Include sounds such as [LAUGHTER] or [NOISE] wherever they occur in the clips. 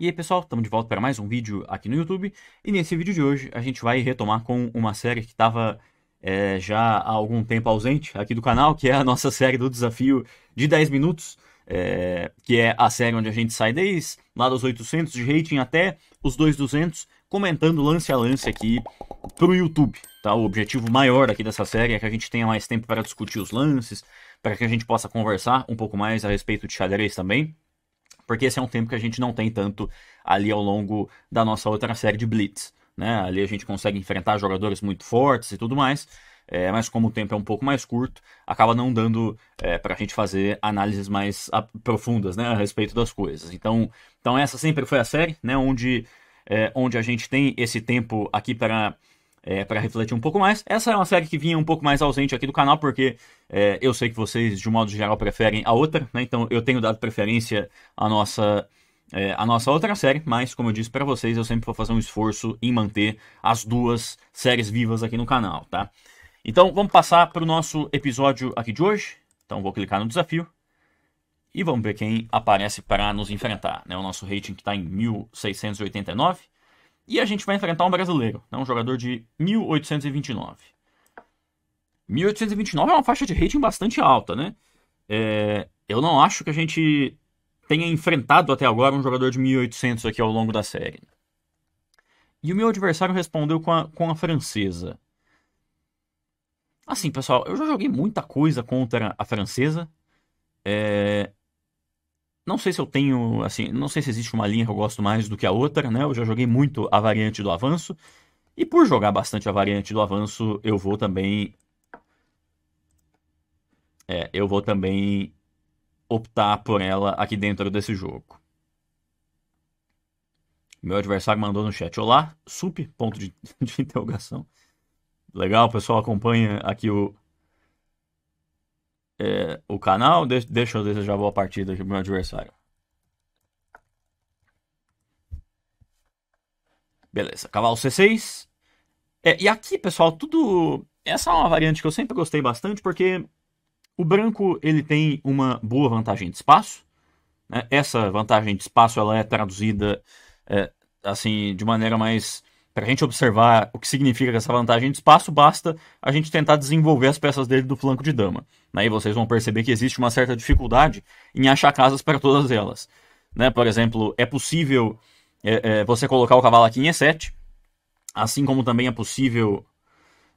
E aí pessoal, estamos de volta para mais um vídeo aqui no YouTube. E nesse vídeo de hoje a gente vai retomar com uma série que estava é, já há algum tempo ausente aqui do canal, que é a nossa série do desafio de 10 minutos. É, que é a série onde a gente sai desde lá dos 800 de rating até os 2200, comentando lance a lance aqui pro YouTube, tá? O objetivo maior aqui dessa série é que a gente tenha mais tempo para discutir os lances, para que a gente possa conversar um pouco mais a respeito de xadrez também porque esse é um tempo que a gente não tem tanto ali ao longo da nossa outra série de Blitz. Né? Ali a gente consegue enfrentar jogadores muito fortes e tudo mais, é, mas como o tempo é um pouco mais curto, acaba não dando é, para a gente fazer análises mais profundas né, a respeito das coisas. Então, então essa sempre foi a série né, onde, é, onde a gente tem esse tempo aqui para é, para refletir um pouco mais. Essa é uma série que vinha um pouco mais ausente aqui do canal, porque é, eu sei que vocês, de um modo geral, preferem a outra, né? Então eu tenho dado preferência à nossa. É, nossa outra série, mas como eu disse para vocês, eu sempre vou fazer um esforço em manter as duas séries vivas aqui no canal, tá? Então vamos passar para o nosso episódio aqui de hoje. Então vou clicar no desafio e vamos ver quem aparece para nos enfrentar, né? O nosso rating que está em 1689 e a gente vai enfrentar um brasileiro, né, um jogador de 1829. 1829 é uma faixa de rating bastante alta, né? É, eu não acho que a gente tenha enfrentado até agora um jogador de 1800 aqui ao longo da série. E o meu adversário respondeu com a, com a francesa. Assim, pessoal, eu já joguei muita coisa contra a francesa. É, não sei se eu tenho, assim, não sei se existe uma linha que eu gosto mais do que a outra, né? Eu já joguei muito a variante do avanço. E por jogar bastante a variante do avanço, eu vou também. É, eu vou também optar por ela aqui dentro desse jogo. Meu adversário mandou no chat: Olá, sup? Ponto de, [LAUGHS] de interrogação. Legal, pessoal acompanha aqui o, é, o canal. De deixa eu desejar boa partida aqui pro meu adversário. Beleza, cavalo C6. É, e aqui, pessoal, tudo... Essa é uma variante que eu sempre gostei bastante, porque o branco ele tem uma boa vantagem de espaço. Né? Essa vantagem de espaço ela é traduzida é, assim de maneira mais para a gente observar o que significa essa vantagem de espaço, basta a gente tentar desenvolver as peças dele do flanco de dama. Aí né? vocês vão perceber que existe uma certa dificuldade em achar casas para todas elas. Né? Por exemplo, é possível é, é, você colocar o cavalo aqui em E7, assim como também é possível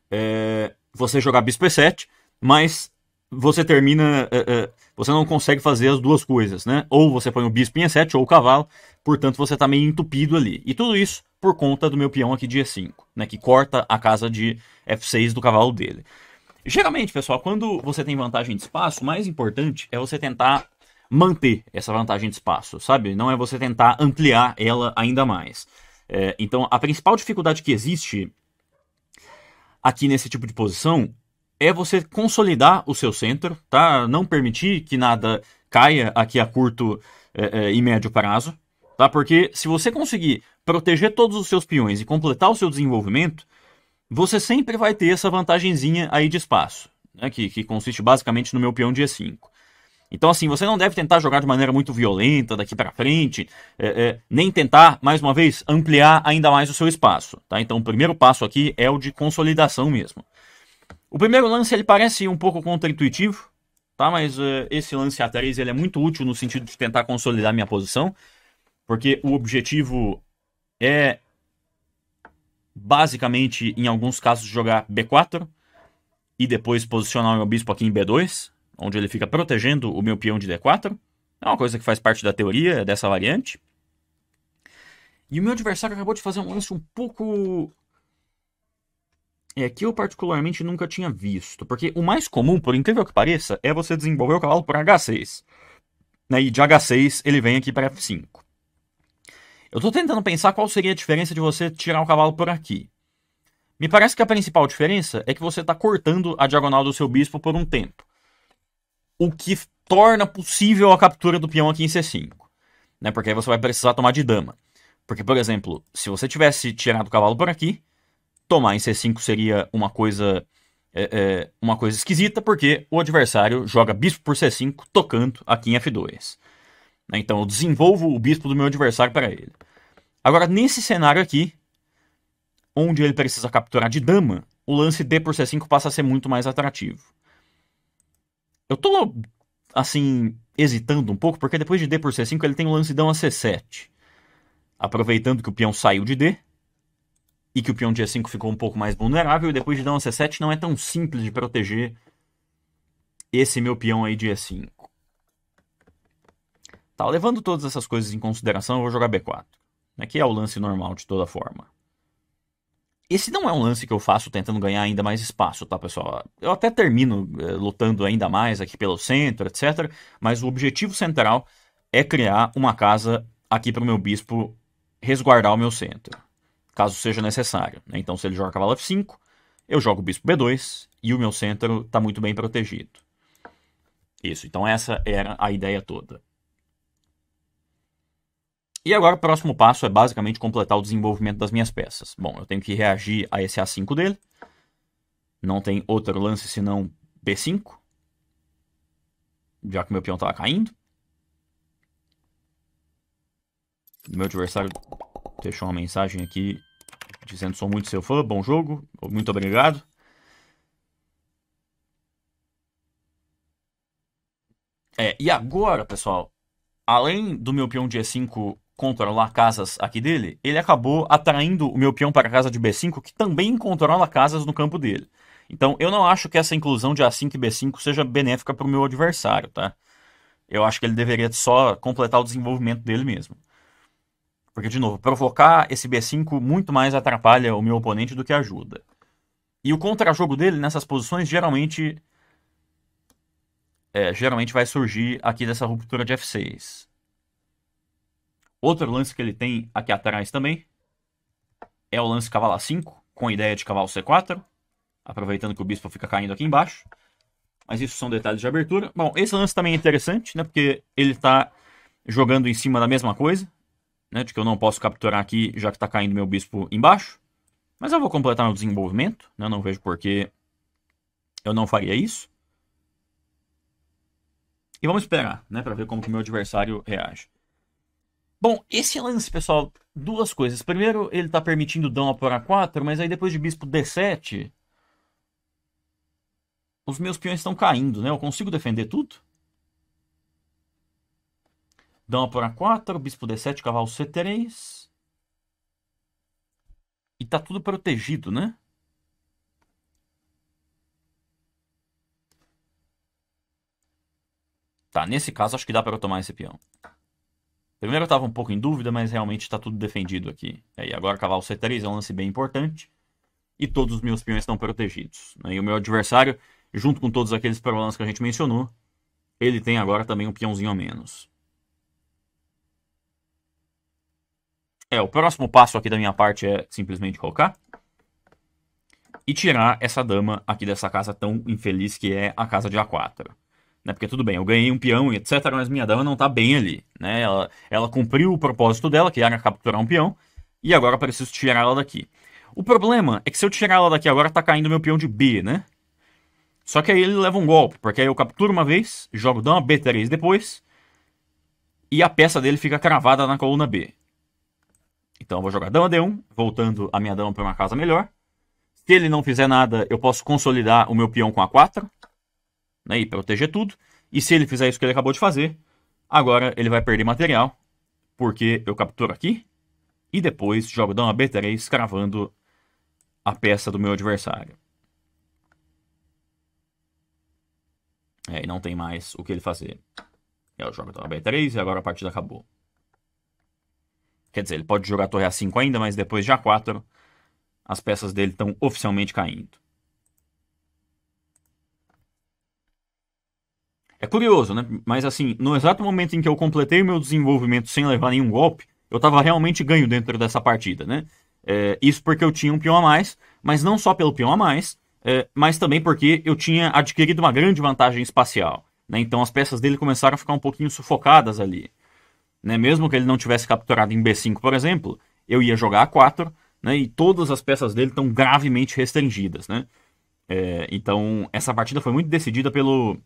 é, você jogar bispo E7, mas você termina. Eh, eh, você não consegue fazer as duas coisas, né? Ou você põe o bispo em E7 ou o cavalo, portanto você está meio entupido ali. E tudo isso por conta do meu peão aqui de E5, né? Que corta a casa de F6 do cavalo dele. Geralmente, pessoal, quando você tem vantagem de espaço, o mais importante é você tentar manter essa vantagem de espaço, sabe? Não é você tentar ampliar ela ainda mais. É, então, a principal dificuldade que existe aqui nesse tipo de posição é você consolidar o seu centro, tá? Não permitir que nada caia aqui a curto é, é, e médio prazo, tá? Porque se você conseguir proteger todos os seus peões e completar o seu desenvolvimento, você sempre vai ter essa vantagenzinha aí de espaço, né? que, que consiste basicamente no meu peão de e 5. Então, assim, você não deve tentar jogar de maneira muito violenta daqui para frente, é, é, nem tentar, mais uma vez, ampliar ainda mais o seu espaço. Tá? Então, o primeiro passo aqui é o de consolidação mesmo. O primeiro lance ele parece um pouco contraintuitivo, tá? Mas uh, esse lance A3 ele é muito útil no sentido de tentar consolidar minha posição, porque o objetivo é basicamente, em alguns casos, jogar B4 e depois posicionar o meu bispo aqui em B2, onde ele fica protegendo o meu peão de D4. É uma coisa que faz parte da teoria dessa variante. E o meu adversário acabou de fazer um lance um pouco é, que eu particularmente nunca tinha visto, porque o mais comum, por incrível que pareça, é você desenvolver o cavalo por H6. Né, e de H6 ele vem aqui para F5. Eu estou tentando pensar qual seria a diferença de você tirar o cavalo por aqui. Me parece que a principal diferença é que você está cortando a diagonal do seu bispo por um tempo. O que torna possível a captura do peão aqui em C5. Né, porque aí você vai precisar tomar de dama. Porque, por exemplo, se você tivesse tirado o cavalo por aqui, tomar em C5 seria uma coisa é, é, uma coisa esquisita, porque o adversário joga bispo por C5 tocando aqui em F2. Né? Então eu desenvolvo o bispo do meu adversário para ele. Agora, nesse cenário aqui, onde ele precisa capturar de dama, o lance D por C5 passa a ser muito mais atrativo. Eu estou assim, hesitando um pouco, porque depois de D por C5 ele tem o lance dão a C7. Aproveitando que o peão saiu de D, e que o peão de E5 ficou um pouco mais vulnerável. E depois de dar um C7 não é tão simples de proteger esse meu peão aí de E5. Tá, levando todas essas coisas em consideração, eu vou jogar B4. Aqui né, é o lance normal de toda forma. Esse não é um lance que eu faço tentando ganhar ainda mais espaço, tá, pessoal? Eu até termino eh, lutando ainda mais aqui pelo centro, etc. Mas o objetivo central é criar uma casa aqui para o meu bispo resguardar o meu centro caso seja necessário. Né? Então, se ele joga cavalo f5, eu jogo bispo b2 e o meu centro está muito bem protegido. Isso, então essa era a ideia toda. E agora o próximo passo é basicamente completar o desenvolvimento das minhas peças. Bom, eu tenho que reagir a esse A5 dele. Não tem outro lance senão B5. Já que meu peão estava caindo. meu adversário deixou uma mensagem aqui dizendo sou muito seu fã, bom jogo, muito obrigado. É, e agora, pessoal, além do meu peão de E5 controlar casas aqui dele, ele acabou atraindo o meu peão para a casa de B5, que também controla casas no campo dele. Então, eu não acho que essa inclusão de A5 e B5 seja benéfica para o meu adversário, tá? Eu acho que ele deveria só completar o desenvolvimento dele mesmo. Porque, de novo, provocar esse B5 muito mais atrapalha o meu oponente do que ajuda. E o contra-jogo dele nessas posições geralmente. É, geralmente vai surgir aqui dessa ruptura de F6. Outro lance que ele tem aqui atrás também é o lance cavalo A5, com a ideia de cavalo C4, aproveitando que o bispo fica caindo aqui embaixo. Mas isso são detalhes de abertura. Bom, esse lance também é interessante, né? Porque ele está jogando em cima da mesma coisa né, de que eu não posso capturar aqui, já que está caindo meu bispo embaixo. Mas eu vou completar meu desenvolvimento, né, não vejo por que eu não faria isso. E vamos esperar, né, para ver como que meu adversário reage. Bom, esse lance, pessoal, duas coisas. Primeiro, ele está permitindo dama por A4, mas aí depois de bispo D7, os meus peões estão caindo, né? Eu consigo defender tudo? Dama por A4, bispo D7, cavalo C3. E tá tudo protegido, né? Tá, nesse caso acho que dá para eu tomar esse peão. Primeiro eu tava um pouco em dúvida, mas realmente tá tudo defendido aqui. É, e agora cavalo C3 é um lance bem importante. E todos os meus peões estão protegidos. Né? E o meu adversário, junto com todos aqueles problemas que a gente mencionou, ele tem agora também um peãozinho a menos. É, o próximo passo aqui da minha parte é simplesmente colocar. E tirar essa dama aqui dessa casa tão infeliz que é a casa de A4. Né? Porque tudo bem, eu ganhei um peão e etc, mas minha dama não tá bem ali. Né? Ela, ela cumpriu o propósito dela, que era capturar um peão, e agora preciso tirar ela daqui. O problema é que se eu tirar ela daqui agora, tá caindo meu peão de B, né? Só que aí ele leva um golpe, porque aí eu capturo uma vez, jogo dama B3 depois, e a peça dele fica cravada na coluna B. Então eu vou jogar dama D1, voltando a minha dama para uma casa melhor. Se ele não fizer nada, eu posso consolidar o meu peão com A4 né, e proteger tudo. E se ele fizer isso que ele acabou de fazer, agora ele vai perder material, porque eu capturo aqui e depois jogo dama B3, cravando a peça do meu adversário. É, e não tem mais o que ele fazer. Eu jogo dama B3 e agora a partida acabou. Quer dizer, ele pode jogar torre A5 ainda, mas depois de A4, as peças dele estão oficialmente caindo. É curioso, né? Mas assim, no exato momento em que eu completei o meu desenvolvimento sem levar nenhum golpe, eu estava realmente ganho dentro dessa partida, né? É, isso porque eu tinha um peão a mais, mas não só pelo peão a mais, é, mas também porque eu tinha adquirido uma grande vantagem espacial. Né? Então as peças dele começaram a ficar um pouquinho sufocadas ali. Né? Mesmo que ele não tivesse capturado em B5, por exemplo, eu ia jogar A4, né? E todas as peças dele estão gravemente restringidas, né? É, então, essa partida foi muito decidida pelo...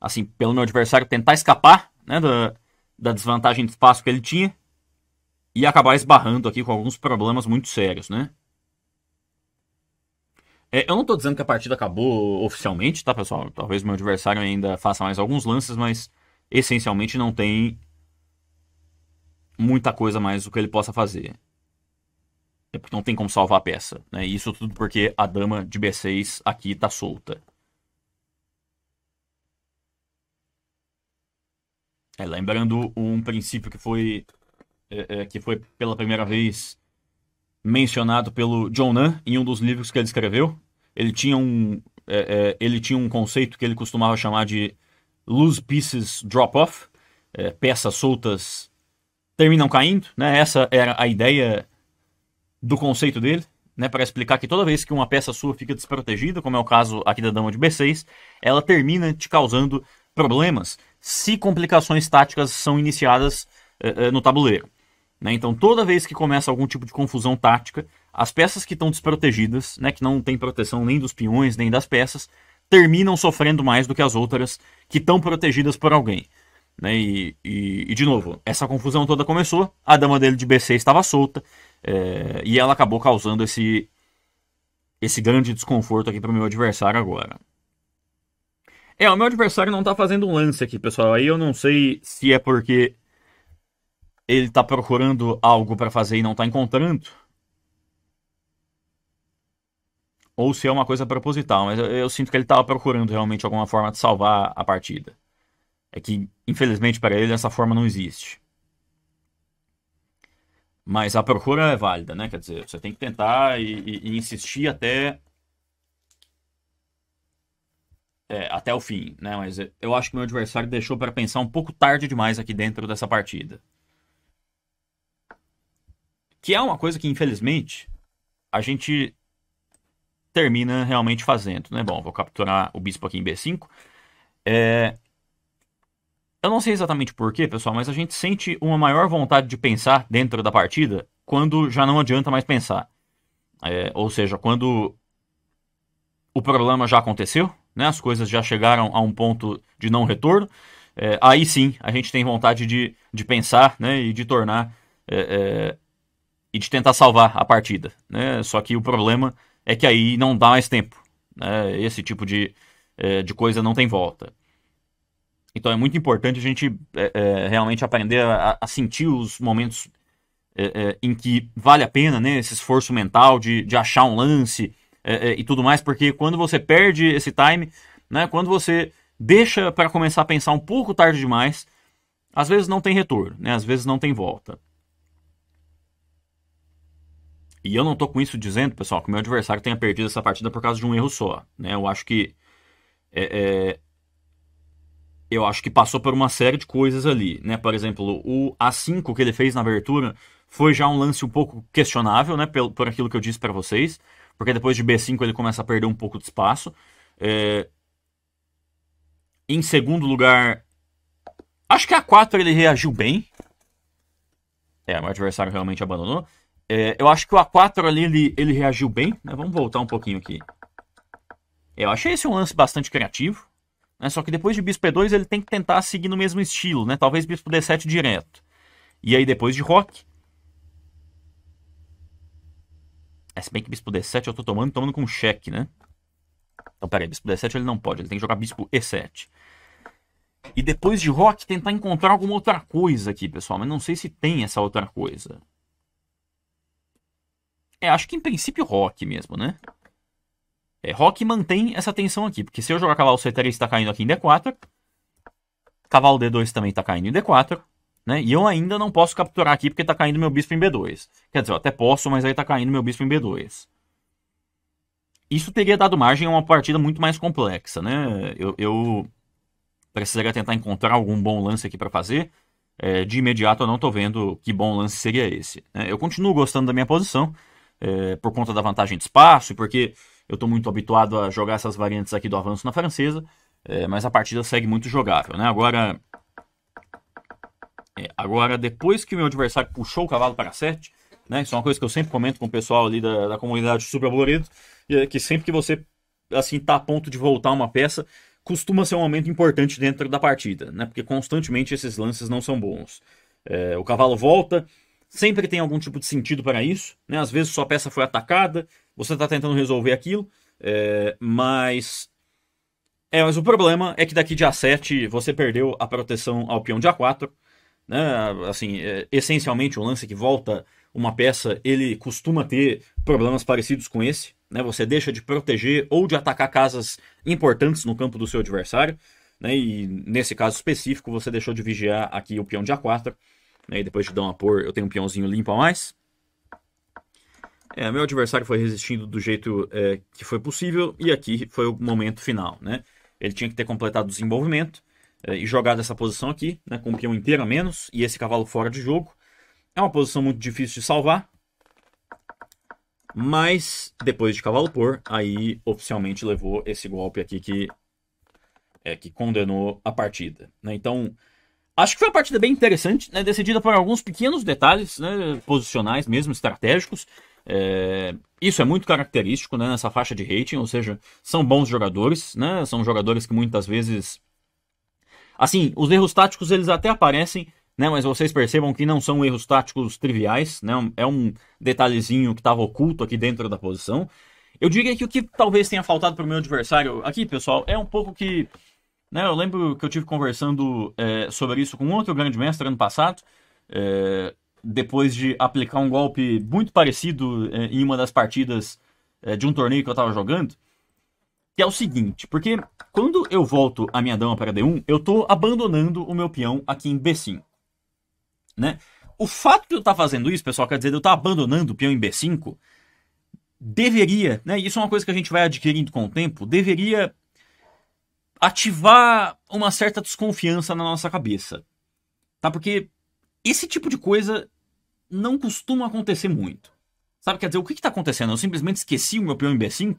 Assim, pelo meu adversário tentar escapar, né? Da, da desvantagem de espaço que ele tinha. E acabar esbarrando aqui com alguns problemas muito sérios, né? É, eu não estou dizendo que a partida acabou oficialmente, tá, pessoal? Talvez meu adversário ainda faça mais alguns lances, mas essencialmente não tem muita coisa mais do que ele possa fazer. É porque não tem como salvar a peça. Né? Isso tudo porque a dama de B6 aqui tá solta. É, lembrando um princípio que foi, é, é, que foi pela primeira vez mencionado pelo John Nunn em um dos livros que ele escreveu. Ele tinha um, é, é, ele tinha um conceito que ele costumava chamar de loose pieces drop off, é, peças soltas terminam caindo, né? Essa era a ideia do conceito dele, né? Para explicar que toda vez que uma peça sua fica desprotegida, como é o caso aqui da dama de B6, ela termina te causando problemas se complicações táticas são iniciadas uh, uh, no tabuleiro. Né? Então, toda vez que começa algum tipo de confusão tática, as peças que estão desprotegidas, né, que não tem proteção nem dos peões nem das peças, terminam sofrendo mais do que as outras que estão protegidas por alguém. Né? E, e, e, de novo, essa confusão toda começou. A dama dele de B6 estava solta é, e ela acabou causando esse, esse grande desconforto aqui para o meu adversário agora. É, o meu adversário não tá fazendo um lance aqui, pessoal. Aí eu não sei se é porque ele tá procurando algo para fazer e não tá encontrando. Ou se é uma coisa proposital, mas eu, eu sinto que ele tava procurando realmente alguma forma de salvar a partida. É que, infelizmente, para ele essa forma não existe. Mas a procura é válida, né? Quer dizer, você tem que tentar e, e, e insistir até. É, até o fim, né? Mas eu acho que meu adversário deixou para pensar um pouco tarde demais aqui dentro dessa partida. Que é uma coisa que, infelizmente, a gente termina realmente fazendo, né? Bom, vou capturar o bispo aqui em B5. É, eu não sei exatamente porquê, pessoal, mas a gente sente uma maior vontade de pensar dentro da partida quando já não adianta mais pensar. É, ou seja, quando o problema já aconteceu, né, as coisas já chegaram a um ponto de não retorno, é, aí sim a gente tem vontade de, de pensar né, e de tornar é, é e de tentar salvar a partida. Né? Só que o problema é que aí não dá mais tempo. Né? Esse tipo de, é, de coisa não tem volta. Então é muito importante a gente é, é, realmente aprender a, a, sentir os momentos é, é em que vale a pena né, esse esforço mental de, de achar um lance é, é, e tudo mais, porque quando você perde esse time, né, quando você deixa para começar a pensar um pouco tarde demais, às vezes não tem retorno, né, às vezes não tem volta. E eu não estou com isso dizendo, pessoal, que o meu adversário tenha perdido essa partida por causa de um erro só. Né? Eu acho que é, é, eu acho que passou por uma série de coisas ali, né? Por exemplo, o A5 que ele fez na abertura foi já um lance um pouco questionável, né? Por, por aquilo que eu disse para vocês, porque depois de B5 ele começa a perder um pouco de espaço. É... Em segundo lugar, acho que A4 ele reagiu bem. É, meu adversário realmente abandonou. É, eu acho que o A4 ali ele, ele reagiu bem. Né? Vamos voltar um pouquinho aqui. Eu achei esse um lance bastante criativo. Né? Só que depois de bispo E2 ele tem que tentar seguir no mesmo estilo, né? Talvez bispo D7 direto. E aí depois de rock. É, se bem que bispo D7 eu tô tomando, tomando com cheque, né? Então peraí, bispo D7 ele não pode, ele tem que jogar bispo E7. E depois de rock tentar encontrar alguma outra coisa aqui, pessoal. Mas não sei se tem essa outra coisa. É, acho que em princípio rock mesmo, né? É, Rock mantém essa tensão aqui, porque se eu jogar cavalo C3 está caindo aqui em D4, cavalo D2 também está caindo em D4, né? E eu ainda não posso capturar aqui porque está caindo meu bispo em B2. Quer dizer, eu até posso, mas aí está caindo meu bispo em B2. Isso teria dado margem a uma partida muito mais complexa, né? Eu, eu precisaria tentar encontrar algum bom lance aqui para fazer. É, de imediato eu não estou vendo que bom lance seria esse. Né? eu continuo gostando da minha posição, é, por conta da vantagem de espaço, porque eu estou muito habituado a jogar essas variantes aqui do avanço na francesa, é, mas a partida segue muito jogável. Né? Agora, é, agora, depois que o meu adversário puxou o cavalo para 7, né, isso é uma coisa que eu sempre comento com o pessoal ali da, da comunidade Super Boreto, é que sempre que você assim está a ponto de voltar uma peça, costuma ser um momento importante dentro da partida, né? Porque constantemente esses lances não são bons. É, o cavalo volta, sempre tem algum tipo de sentido para isso, né? Às vezes sua peça foi atacada, você está tentando resolver aquilo, é, mas. É, mas o problema é que daqui de A7 você perdeu a proteção ao peão de A4. Né? Assim, é, essencialmente, o lance que volta uma peça, ele costuma ter problemas parecidos com esse. Né? Você deixa de proteger ou de atacar casas importantes no campo do seu adversário. Né? E nesse caso específico, você deixou de vigiar aqui o peão de A4. Né? E depois de dar uma por, eu tenho um peãozinho limpo a mais. É, meu adversário foi resistindo do jeito é, que foi possível e aqui foi o momento final, né? Ele tinha que ter completado o desenvolvimento é, e jogado essa posição aqui, né, com o peão inteiro a menos e esse cavalo fora de jogo. É uma posição muito difícil de salvar, mas depois de cavalo por, aí oficialmente levou esse golpe aqui que, é, que condenou a partida. Né? Então, acho que foi uma partida bem interessante, né? decidida por alguns pequenos detalhes né? posicionais mesmo, estratégicos. É, isso é muito característico né, nessa faixa de rating, ou seja, são bons jogadores, né, são jogadores que muitas vezes. Assim, os erros táticos eles até aparecem, né, mas vocês percebam que não são erros táticos triviais, né, é um detalhezinho que estava oculto aqui dentro da posição. Eu diria que o que talvez tenha faltado para o meu adversário aqui, pessoal, é um pouco que. Né, eu lembro que eu tive conversando é, sobre isso com outro grande mestre ano passado. É, depois de aplicar um golpe muito parecido é, em uma das partidas é, de um torneio que eu estava jogando. Que é o seguinte, porque quando eu volto a minha dama para D1, eu estou abandonando o meu peão aqui em B5. Né? O fato de eu estar tá fazendo isso, pessoal, quer dizer, de eu estar tá abandonando o peão em B5, deveria, né? Isso é uma coisa que a gente vai adquirindo com o tempo, deveria ativar uma certa desconfiança na nossa cabeça. Tá? Porque esse tipo de coisa não costuma acontecer muito. Sabe, quer dizer, o que está acontecendo? Eu simplesmente esqueci o meu peão em B5?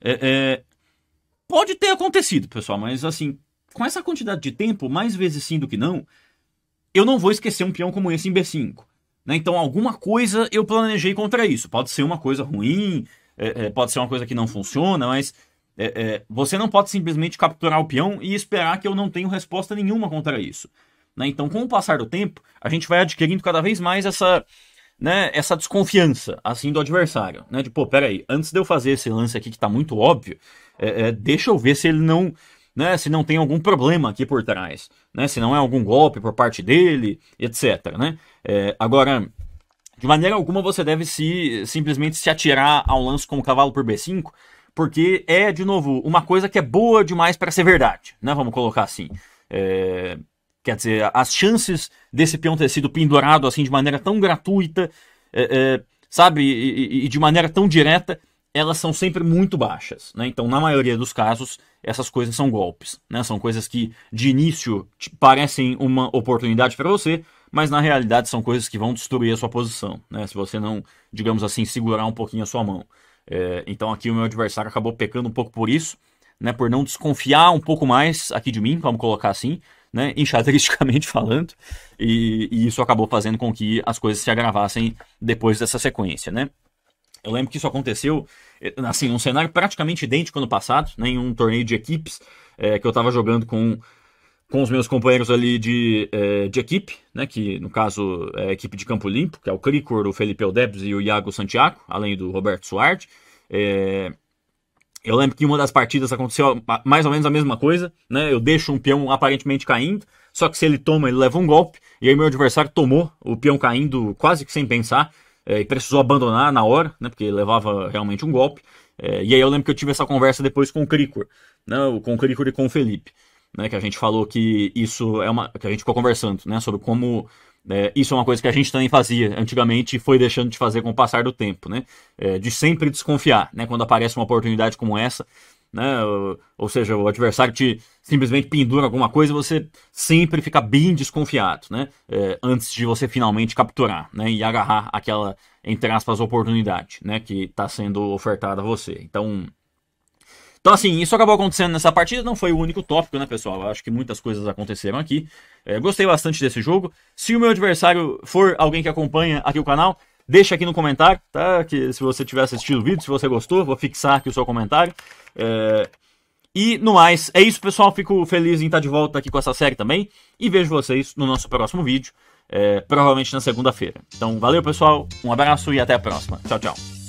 É, é... Pode ter acontecido, pessoal, mas assim, com essa quantidade de tempo, mais vezes sim do que não, eu não vou esquecer um peão como esse em B5. Né? Então, alguma coisa eu planejei contra isso. Pode ser uma coisa ruim, é, é, pode ser uma coisa que não funciona, mas é, é você não pode simplesmente capturar o peão e esperar que eu não tenha resposta nenhuma contra isso. Né? Então, com o passar do tempo, a gente vai adquirindo cada vez mais essa, né, essa desconfiança assim do adversário, né? De pô, peraí, antes de eu fazer esse lance aqui que tá muito óbvio, é, é, deixa eu ver se ele não, né, se não tem algum problema aqui por trás, né? Se não é algum golpe por parte dele, etc, né? É, agora, de maneira alguma você deve se simplesmente se atirar ao lance como cavalo por B5, porque é de novo uma coisa que é boa demais para ser verdade, né? Vamos colocar assim. É, Quer dizer, as chances desse peão ter sido pendurado assim de maneira tão gratuita, é, é, sabe, e, e, de maneira tão direta, elas são sempre muito baixas. Né? Então, na maioria dos casos, essas coisas são golpes. Né? São coisas que, de início, parecem uma oportunidade para você, mas na realidade são coisas que vão destruir a sua posição. Né? Se você não, digamos assim, segurar um pouquinho a sua mão. É, então, aqui o meu adversário acabou pecando um pouco por isso, né? por não desconfiar um pouco mais aqui de mim, vamos colocar assim né, [LAUGHS] enxadristicamente falando, e, e, isso acabou fazendo com que as coisas se agravassem depois dessa sequência, né? Eu lembro que isso aconteceu, eh, assim, um cenário praticamente idêntico ano passado, né, em um torneio de equipes é, que eu estava jogando com com os meus companheiros ali de, é, de equipe, né, que no caso é a equipe de Campo Limpo, que é o Cricor, o Felipe Eldebs e o Iago Santiago, além do Roberto Suarte. É, eu lembro que em uma das partidas aconteceu mais ou menos a mesma coisa, né? Eu deixo um peão aparentemente caindo, só que se ele toma, ele leva um golpe, e aí meu adversário tomou o peão caindo quase que sem pensar, é, e precisou abandonar na hora, né? Porque levava realmente um golpe. É, e aí eu lembro que eu tive essa conversa depois com o Cricor, né? Com o Cricor e com o Felipe né? Que a gente falou que isso é uma. que a gente ficou conversando, né? Sobre como é, isso é uma coisa que a gente também fazia antigamente e foi deixando de fazer com o passar do tempo, né? É, de sempre desconfiar, né? Quando aparece uma oportunidade como essa, né? Ou, ou seja, o adversário te simplesmente pendura alguma coisa, você sempre fica bem desconfiado, né? É, antes de você finalmente capturar, né? E agarrar aquela, entre aspas, oportunidade, né? Que está sendo ofertada a você. Então, então, assim, isso acabou acontecendo nessa partida. Não foi o único tópico, né, pessoal? acho que muitas coisas aconteceram aqui. É, gostei bastante desse jogo. Se o meu adversário for alguém que acompanha aqui o canal, deixa aqui no comentário, tá? Que se você tiver assistido o vídeo, se você gostou, vou fixar aqui o seu comentário. É... E no mais, é isso, pessoal. Fico feliz em estar de volta aqui com essa série também. E vejo vocês no nosso próximo vídeo, é... provavelmente na segunda-feira. Então, valeu, pessoal. Um abraço e até a próxima. Tchau, tchau.